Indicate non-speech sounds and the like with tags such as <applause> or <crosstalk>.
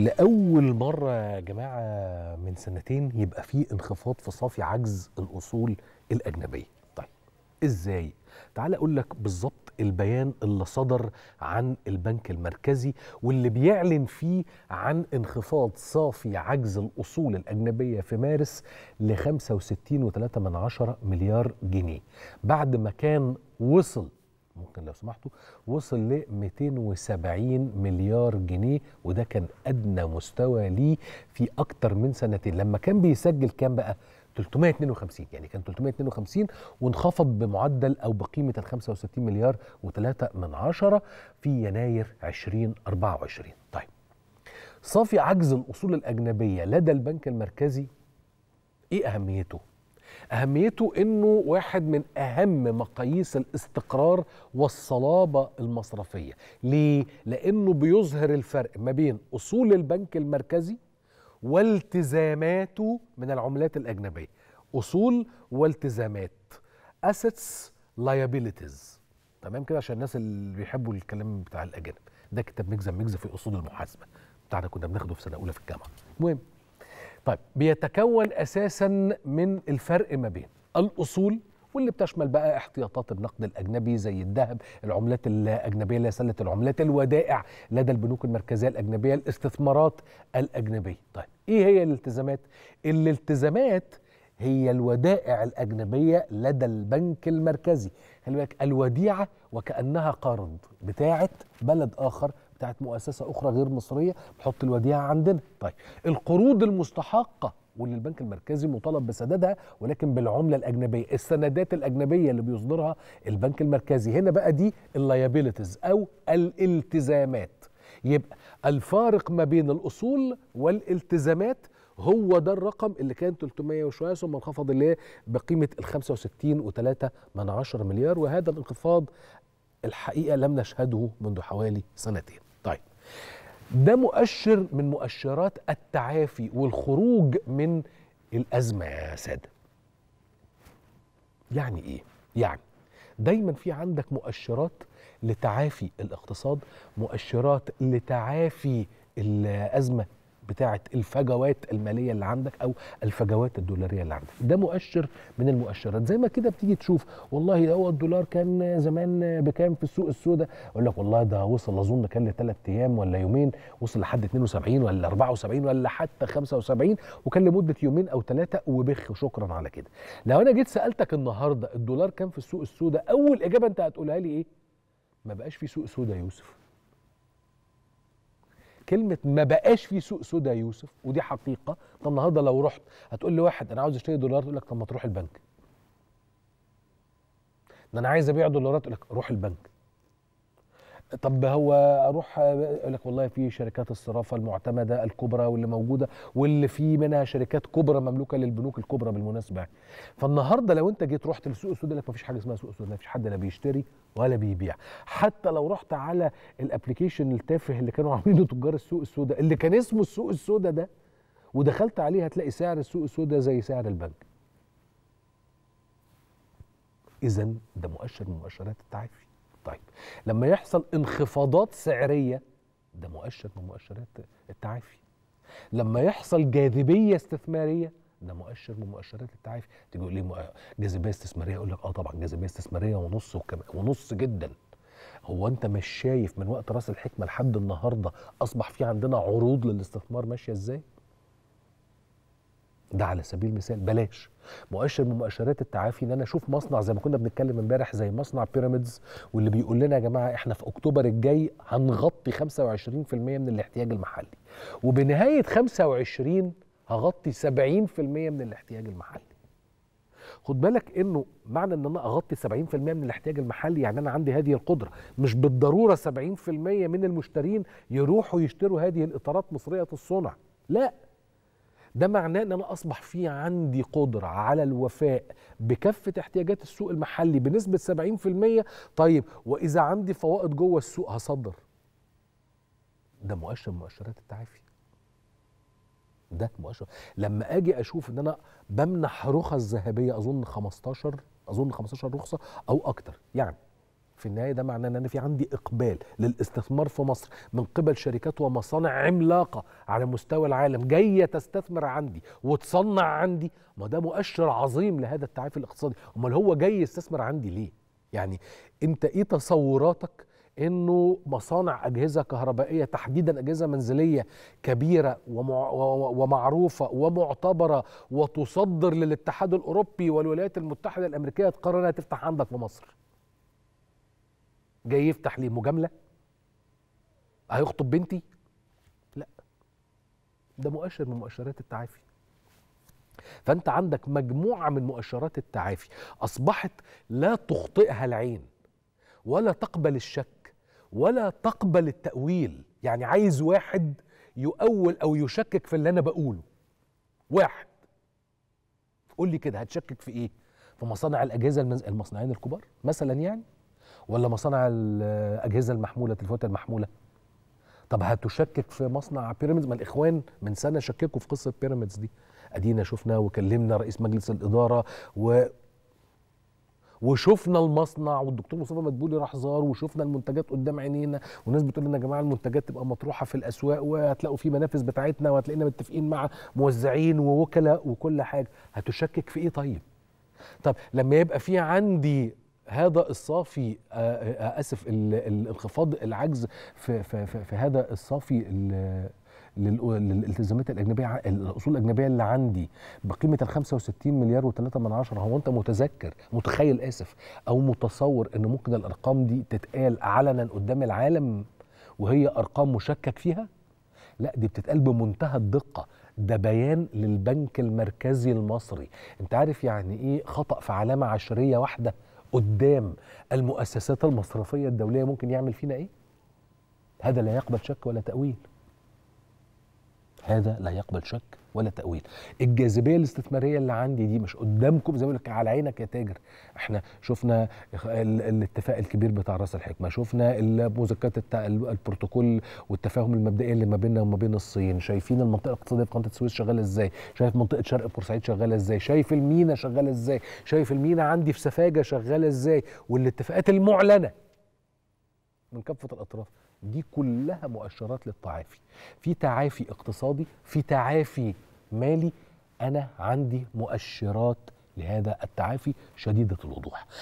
لأول مرة يا جماعة من سنتين يبقى في انخفاض في صافي عجز الأصول الأجنبية طيب إزاي؟ تعال أقول لك بالظبط البيان اللي صدر عن البنك المركزي واللي بيعلن فيه عن انخفاض صافي عجز الأصول الأجنبية في مارس ل 65.3 مليار جنيه بعد ما كان وصل ممكن لو سمحتوا وصل ل 270 مليار جنيه وده كان ادنى مستوى ليه في اكتر من سنتين لما كان بيسجل كام بقى 352 يعني كان 352 وانخفض بمعدل او بقيمه ال 65 مليار و3 من عشرة في يناير 2024 طيب صافي عجز الاصول الاجنبيه لدى البنك المركزي ايه اهميته اهميته انه واحد من اهم مقاييس الاستقرار والصلابه المصرفيه ليه لانه بيظهر الفرق ما بين اصول البنك المركزي والتزاماته من العملات الاجنبيه اصول والتزامات assets liabilities تمام كده عشان الناس اللي بيحبوا الكلام بتاع الاجانب ده كتاب مجزم مجزم في اصول المحاسبه بتاعنا كنا بناخده في سنه اولى في الجامعه المهم طيب بيتكون اساسا من الفرق ما بين الاصول واللي بتشمل بقى احتياطات النقد الاجنبي زي الذهب، العملات الاجنبيه اللي سله العملات، الودائع لدى البنوك المركزيه الاجنبيه، الاستثمارات الاجنبيه. طيب ايه هي الالتزامات؟ الالتزامات هي الودائع الاجنبيه لدى البنك المركزي، خلي بالك الوديعه وكانها قرض بتاعت بلد اخر بتاعت مؤسسه اخرى غير مصريه بحط الوديعه عندنا طيب القروض المستحقه واللي البنك المركزي مطالب بسدادها ولكن بالعمله الاجنبيه السندات الاجنبيه اللي بيصدرها البنك المركزي هنا بقى دي اللايبيلتيز او الالتزامات يبقى الفارق ما بين الاصول والالتزامات هو ده الرقم اللي كان 300 وشويه ثم انخفض اللي بقيمه ال 65.3 من 10 مليار وهذا الانخفاض الحقيقه لم نشهده منذ حوالي سنتين ده مؤشر من مؤشرات التعافي والخروج من الازمه يا ساده يعني ايه يعني دايما في عندك مؤشرات لتعافي الاقتصاد مؤشرات لتعافي الازمه بتاعه الفجوات الماليه اللي عندك او الفجوات الدولاريه اللي عندك ده مؤشر من المؤشرات زي ما كده بتيجي تشوف والله هو الدولار كان زمان بكام في السوق السوداء اقول لك والله ده وصل اظن كان لثلاث ايام ولا يومين وصل لحد 72 ولا 74 ولا حتى 75 وكان لمده يومين او ثلاثه وبخ وشكرا على كده لو انا جيت سالتك النهارده الدولار كام في السوق السوداء اول اجابه انت هتقولها لي ايه ما بقاش في سوق سوداء يوسف كلمه ما بقاش في سوق سودا يا يوسف ودي حقيقه طب النهارده لو رحت هتقول لي واحد انا عاوز اشتري دولار تقول لك طب ما تروح البنك ده انا عايز ابيع دولارات تقول لك روح البنك طب هو اروح اقول لك والله في شركات الصرافه المعتمده الكبرى واللي موجوده واللي في منها شركات كبرى مملوكه للبنوك الكبرى بالمناسبه فالنهارده لو انت جيت رحت للسوق السوداء لك ما فيش حاجه اسمها سوق سوداء ما فيش حد لا بيشتري ولا بيبيع حتى لو رحت على الابلكيشن التافه اللي كانوا <laughs> عاملينه تجار السوق السوداء اللي كان اسمه السوق السوداء ده ودخلت عليه هتلاقي سعر السوق السوداء زي سعر البنك اذا ده مؤشر من مؤشرات التعافي طيب لما يحصل انخفاضات سعريه ده مؤشر من مؤشرات التعافي لما يحصل جاذبيه استثماريه ده مؤشر من مؤشرات التعافي تيجي تقول لي جاذبيه استثماريه اقول لك اه طبعا جاذبيه استثماريه ونص ونص جدا هو انت مش شايف من وقت راس الحكمه لحد النهارده اصبح في عندنا عروض للاستثمار ماشيه ازاي ده على سبيل المثال بلاش مؤشر من مؤشرات التعافي ان انا اشوف مصنع زي ما كنا بنتكلم امبارح زي مصنع بيراميدز واللي بيقول لنا يا جماعه احنا في اكتوبر الجاي هنغطي 25% من الاحتياج المحلي وبنهايه 25 هغطي 70% من الاحتياج المحلي خد بالك انه معنى ان انا اغطي 70% من الاحتياج المحلي يعني انا عندي هذه القدره مش بالضروره 70% من المشترين يروحوا يشتروا هذه الاطارات مصريه الصنع لا ده معناه ان انا اصبح في عندي قدره على الوفاء بكافه احتياجات السوق المحلي بنسبه 70% طيب واذا عندي فوائد جوه السوق هصدر ده مؤشر من مؤشرات التعافي ده مؤشر لما اجي اشوف ان انا بمنح رخص ذهبيه اظن 15 اظن 15 رخصه او اكتر يعني في النهايه ده معناه ان انا في عندي اقبال للاستثمار في مصر من قبل شركات ومصانع عملاقه على مستوى العالم جايه تستثمر عندي وتصنع عندي ما ده مؤشر عظيم لهذا التعافي الاقتصادي امال هو جاي يستثمر عندي ليه يعني انت ايه تصوراتك انه مصانع اجهزه كهربائيه تحديدا اجهزه منزليه كبيره ومعروفه ومعتبره وتصدر للاتحاد الاوروبي والولايات المتحده الامريكيه تقرر انها تفتح عندك في مصر جاي يفتح لي مجامله هيخطب بنتي لا ده مؤشر من مؤشرات التعافي فانت عندك مجموعه من مؤشرات التعافي اصبحت لا تخطئها العين ولا تقبل الشك ولا تقبل التاويل يعني عايز واحد يؤول او يشكك في اللي انا بقوله واحد قول لي كده هتشكك في ايه في مصانع الاجهزه المز... المصنعين الكبار مثلا يعني ولا مصانع الاجهزه المحموله التليفونات المحموله طب هتشكك في مصنع بيراميدز ما الاخوان من سنه شككوا في قصه بيراميدز دي ادينا شفنا وكلمنا رئيس مجلس الاداره و وشفنا المصنع والدكتور مصطفى مدبولي راح زار وشفنا المنتجات قدام عينينا والناس بتقول لنا يا جماعه المنتجات تبقى مطروحه في الاسواق وهتلاقوا في منافس بتاعتنا وهتلاقينا متفقين مع موزعين ووكلاء وكل حاجه هتشكك في ايه طيب؟ طب لما يبقى في عندي هذا الصافي آه، آه، آه، اسف الانخفاض العجز في, في, في, في هذا الصافي للالتزامات الاجنبيه الاصول الاجنبيه اللي عندي بقيمه ال 65 مليار و3 من عشره هو انت متذكر متخيل اسف او متصور ان ممكن الارقام دي تتقال علنا قدام العالم وهي ارقام مشكك فيها؟ لا دي بتتقال بمنتهى الدقه ده بيان للبنك المركزي المصري انت عارف يعني ايه خطا في علامه عشريه واحده قدام المؤسسات المصرفيه الدوليه ممكن يعمل فينا ايه؟ هذا لا يقبل شك ولا تاويل هذا لا يقبل شك ولا تأويل الجاذبية الاستثمارية اللي عندي دي مش قدامكم زي ما لك على عينك يا تاجر احنا شفنا الاتفاق الكبير بتاع راس الحكمة شفنا التا... البروتوكول والتفاهم المبدئي اللي ما بيننا وما بين الصين شايفين المنطقة الاقتصادية في قناة السويس شغالة ازاي شايف منطقة شرق بورسعيد شغالة ازاي شايف المينا شغالة ازاي شايف المينا عندي في سفاجة شغالة ازاي والاتفاقات المعلنة من كافة الأطراف دي كلها مؤشرات للتعافي في تعافي اقتصادي في تعافي مالي انا عندي مؤشرات لهذا التعافي شديده الوضوح